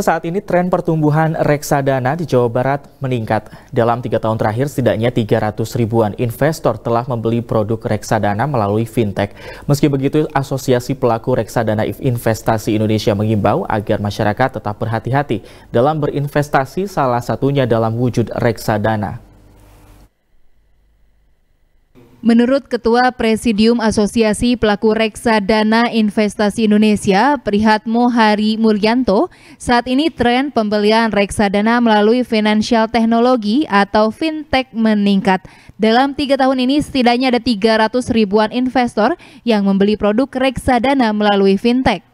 Saat ini tren pertumbuhan reksadana di Jawa Barat meningkat. Dalam tiga tahun terakhir, setidaknya 300 ribuan investor telah membeli produk reksadana melalui fintech. Meski begitu, Asosiasi Pelaku Reksadana Investasi Indonesia mengimbau agar masyarakat tetap berhati-hati dalam berinvestasi salah satunya dalam wujud reksadana. Menurut Ketua Presidium Asosiasi Pelaku Reksadana Investasi Indonesia, Prihatmo Hari Mulyanto, saat ini tren pembelian reksadana melalui financial technology atau fintech meningkat. Dalam tiga tahun ini setidaknya ada 300 ribuan investor yang membeli produk reksadana melalui fintech.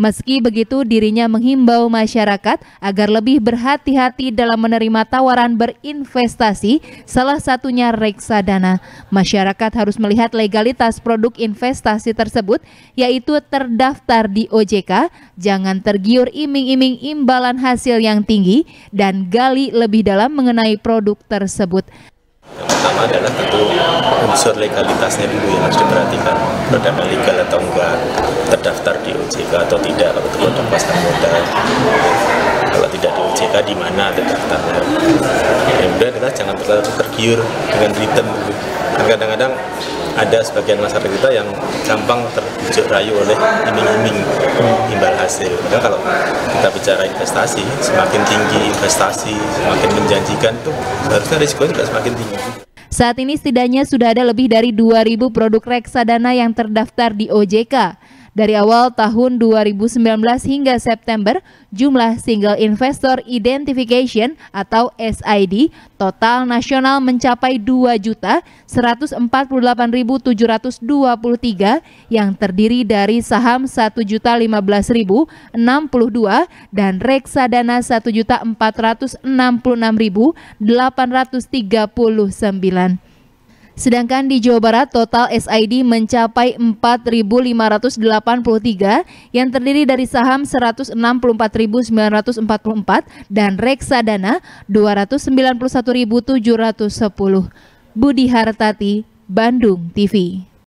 Meski begitu, dirinya menghimbau masyarakat agar lebih berhati-hati dalam menerima tawaran berinvestasi, salah satunya reksadana. Masyarakat harus melihat legalitas produk investasi tersebut, yaitu terdaftar di OJK, jangan tergiur iming-iming imbalan hasil yang tinggi, dan gali lebih dalam mengenai produk tersebut. Yang pertama adalah tentu unsur legalitasnya dulu yang harus diperhatikan, terdapat legal atau enggak terdaftar di OJK atau tidak kalau terlibat pasca modal kalau tidak di OJK di mana terdaftarnya Kemudian mudah adalah jangan terlalu tergiur dengan return karena kadang-kadang ada sebagian masyarakat kita yang gampang terbujuk rayu oleh iming-iming imbal hasil. Dan kalau kita bicara investasi, semakin tinggi investasi, semakin menjanjikan tuh harusnya risiko juga semakin tinggi. Saat ini setidaknya sudah ada lebih dari 2.000 produk reksadana yang terdaftar di OJK. Dari awal tahun 2019 hingga September, jumlah Single Investor Identification atau SID total nasional mencapai 2.148.723 yang terdiri dari saham 1.015.062 dan reksadana 1.466.839. Sedangkan di Jawa Barat total SID mencapai 4.583 yang terdiri dari saham 164.944 dan reksadana 291.710. Budi Hartati, Bandung TV.